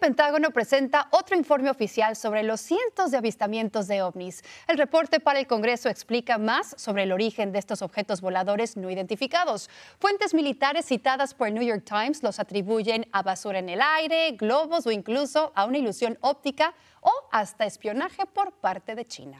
Pentágono presenta otro informe oficial sobre los cientos de avistamientos de ovnis. El reporte para el Congreso explica más sobre el origen de estos objetos voladores no identificados. Fuentes militares citadas por el New York Times los atribuyen a basura en el aire, globos o incluso a una ilusión óptica o hasta espionaje por parte de China.